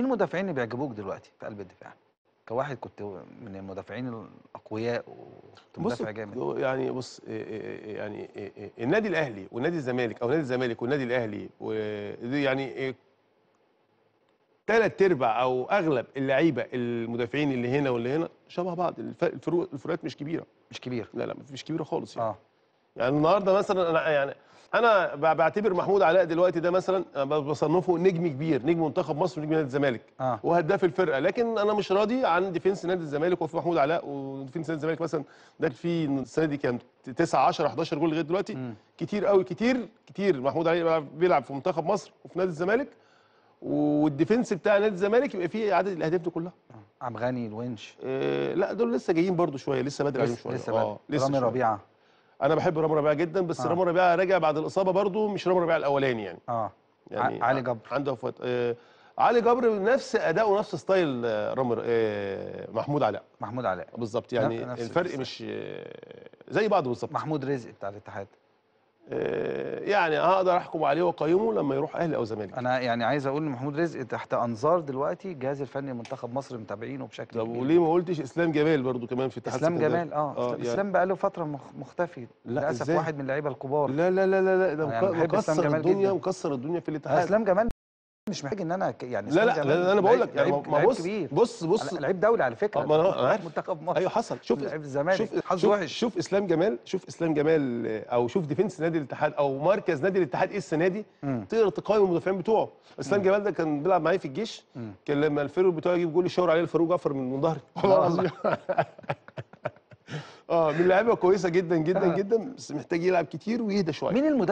مين المدافعين اللي بيعجبوك دلوقتي في قلب الدفاع؟ كواحد كنت من المدافعين الاقوياء وكنت مدافع جامد يعني بص إيه، إيه، إيه، يعني النادي الاهلي والنادي الزمالك او نادي الزمالك والنادي الاهلي يعني ثلاث ارباع او اغلب اللعيبه المدافعين اللي هنا واللي هنا شبه بعض الفروقات مش كبيره مش كبيره لا لا مش كبيره خالص يعني آه. يعني النهارده مثلا انا يعني انا بعتبر محمود علاء دلوقتي ده مثلا بصنفه نجم كبير نجم منتخب مصر ونجم نادي الزمالك آه. وهداف الفرقه لكن انا مش راضي عن ديفنس نادي الزمالك وفي محمود علاء وديفنس نادي الزمالك مثلا ده في السنه دي كان 9 10 11 جول لغايه دلوقتي م. كتير قوي كتير كتير محمود علاء بيلعب في منتخب مصر وفي نادي الزمالك والديفنس بتاع نادي الزمالك يبقى فيه عدد الاهداف دي كلها عبد غني الونش إيه لا دول لسه جايين برده شويه لسه بدري عليهم شويه لسه بدري آه، رامي ربيعه انا بحب رامي ربيعه جدا بس آه. رامي ربيعه رجع بعد الاصابه برضه مش رامي ربيعه الاولاني يعني اه يعني علي جبر عنده فوات آه علي جبر نفس اداؤه نفس ستايل آه، رامي آه محمود علاء محمود علاء بالظبط يعني الفرق مش زي بعض بالظبط محمود رزق بتاع الاتحاد آه، يعني هقدر احكم عليه واقيمه لما يروح اهلي او زمالك انا يعني عايز اقول ان محمود رزق تحت انظار دلوقتي الجهاز الفني منتخب مصر متابعينه بشكل طب وليه ما قلتش اسلام جمال برضو كمان في اتحاد اسلام جمال اه, آه اسلام يعني بقى له فتره مختفي للاسف واحد من اللعيبه الكبار لا لا لا لا ده يعني مكسر الدنيا مكسر الدنيا في الاتحاد اسلام جمال مش محتاج ان انا يعني لا لا, لا, انا بقول لك يعني ما بص بص بص لعيب دولي على فكره ما انا عارف منتخب مصر ايوه حصل شوف لعيب الزمالك شوف حظ وحش شوف اسلام جمال شوف اسلام جمال او شوف ديفنس نادي الاتحاد او مركز نادي الاتحاد ايه السنه دي تقدر تقيم المدافعين بتوعه اسلام جمال ده كان بيلعب معايا في الجيش كان لما الفيرو بتوعه يجيب جول يشاور عليه الفاروق جعفر من ظهري والله اه من لعيبه كويسه جدا جدا آه. جدا بس محتاج يلعب كتير ويهدى شويه مين المدافع